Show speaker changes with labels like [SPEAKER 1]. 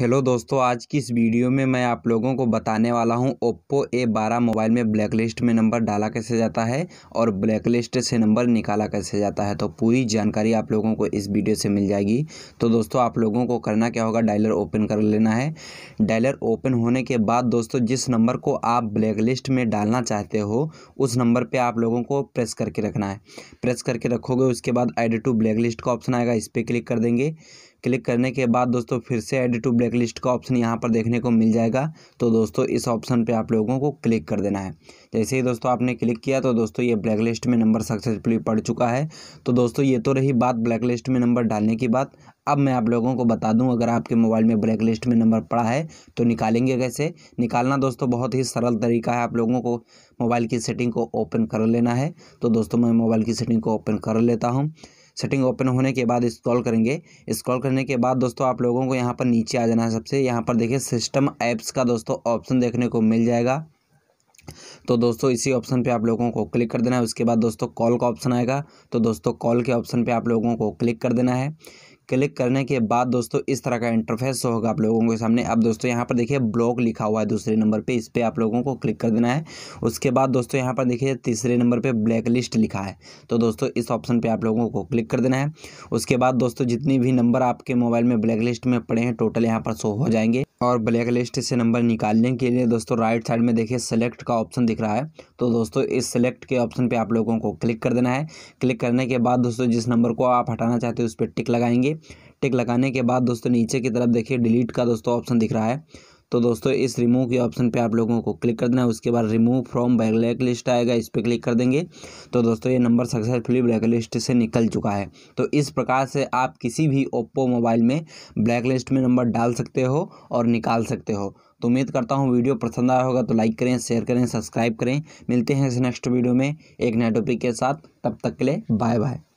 [SPEAKER 1] hello दोस्तों आज की इस वीडियो में मैं आप लोगों को बताने वाला हूं ओप्पो ए बारह मोबाइल में ब्लैक लिस्ट में नंबर डाला कैसे जाता है और ब्लैक लिस्ट से नंबर निकाला कैसे जाता है तो पूरी जानकारी आप लोगों को इस वीडियो से मिल जाएगी तो दोस्तों आप लोगों को करना क्या होगा डायलर ओपन कर लेना है डायलर ओपन होने के बाद दोस्तों जिस नंबर को आप ब्लैक लिस्ट में डालना चाहते हो उस नंबर पर आप लोगों को प्रेस करके रखना है प्रेस करके रखोगे उसके बाद एड टू ब्लैक लिस्ट का ऑप्शन आएगा इस पर क्लिक कर देंगे क्लिक करने के बाद दोस्तों फिर से एड टू ब्लैक लिस्ट का ऑप्शन यहाँ पर देखने को मिल जाएगा तो दोस्तों इस ऑप्शन पे आप लोगों को क्लिक कर देना है जैसे ही दोस्तों आपने क्लिक किया तो दोस्तों ये ब्लैक लिस्ट में नंबर सक्सेसफुली पड़ चुका है तो दोस्तों ये तो रही बात ब्लैक लिस्ट में नंबर डालने की बात अब मैं आप लोगों को बता दूं अगर आपके मोबाइल में ब्लैक लिस्ट में नंबर पड़ा है तो निकालेंगे कैसे निकालना दोस्तों बहुत ही सरल तरीका है आप लोगों को मोबाइल की सेटिंग को ओपन कर लेना है तो दोस्तों मैं मोबाइल की सेटिंग को ओपन कर लेता हूँ सेटिंग ओपन होने के बाद स्क्रॉल करेंगे स्क्रॉल करने के बाद दोस्तों आप लोगों को यहाँ पर नीचे आ जाना है सबसे यहाँ पर देखिए सिस्टम ऐप्स का दोस्तों ऑप्शन देखने को मिल जाएगा तो दोस्तों इसी ऑप्शन पे आप लोगों को क्लिक कर देना है उसके बाद दोस्तों कॉल का ऑप्शन आएगा तो दोस्तों कॉल के ऑप्शन पे आप लोगों को क्लिक कर देना है क्लिक करने के बाद दोस्तों इस तरह का इंटरफेस होगा आप लोगों के सामने अब दोस्तों यहाँ पर देखिए ब्लॉक लिखा हुआ है दूसरे नंबर पर इस पर आप लोगों को क्लिक कर देना है उसके बाद दोस्तों यहाँ पर देखिए तीसरे नंबर पर ब्लैक लिस्ट लिखा है तो दोस्तों इस ऑप्शन पर आप लोगों को क्लिक कर देना है उसके बाद दोस्तों जितनी भी नंबर आपके मोबाइल में ब्लैक लिस्ट में पड़े हैं टोटल यहाँ पर शो हो जाएंगे और ब्लैक लिस्ट से नंबर निकालने के लिए दोस्तों राइट साइड में देखिए सेलेक्ट का ऑप्शन दिख रहा है तो दोस्तों इस सेलेक्ट के ऑप्शन पे आप लोगों को क्लिक कर देना है क्लिक करने के बाद दोस्तों जिस नंबर को आप हटाना चाहते हो उस पर टिक लगाएंगे टिक लगाने के बाद दोस्तों नीचे की तरफ देखिए डिलीट का दोस्तों ऑप्शन दिख रहा है तो दोस्तों इस रिमूव के ऑप्शन पे आप लोगों को क्लिक कर देना है उसके बाद रिमूव फ्रॉम ब्लैक लिस्ट आएगा इस पर क्लिक कर देंगे तो दोस्तों ये नंबर सक्सेसफुली ब्लैक लिस्ट से निकल चुका है तो इस प्रकार से आप किसी भी ओप्पो मोबाइल में ब्लैक लिस्ट में नंबर डाल सकते हो और निकाल सकते हो तो उम्मीद करता हूँ वीडियो पसंद आया होगा तो लाइक करें शेयर करें सब्सक्राइब करें मिलते हैं इस नेक्स्ट वीडियो में एक नए टॉपिक के साथ तब तक के लिए बाय बाय